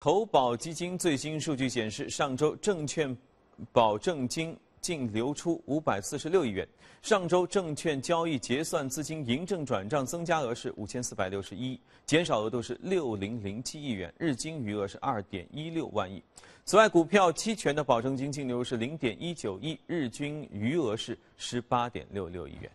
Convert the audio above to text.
投保基金最新数据显示，上周证券保证金净流出五百四十六亿元。上周证券交易结算资金银证转账增加额是五千四百六十一，减少额度是六零零七亿元，日均余额是二点一六万亿。此外，股票期权的保证金净流入是零点一九亿，日均余额是十八点六六亿元。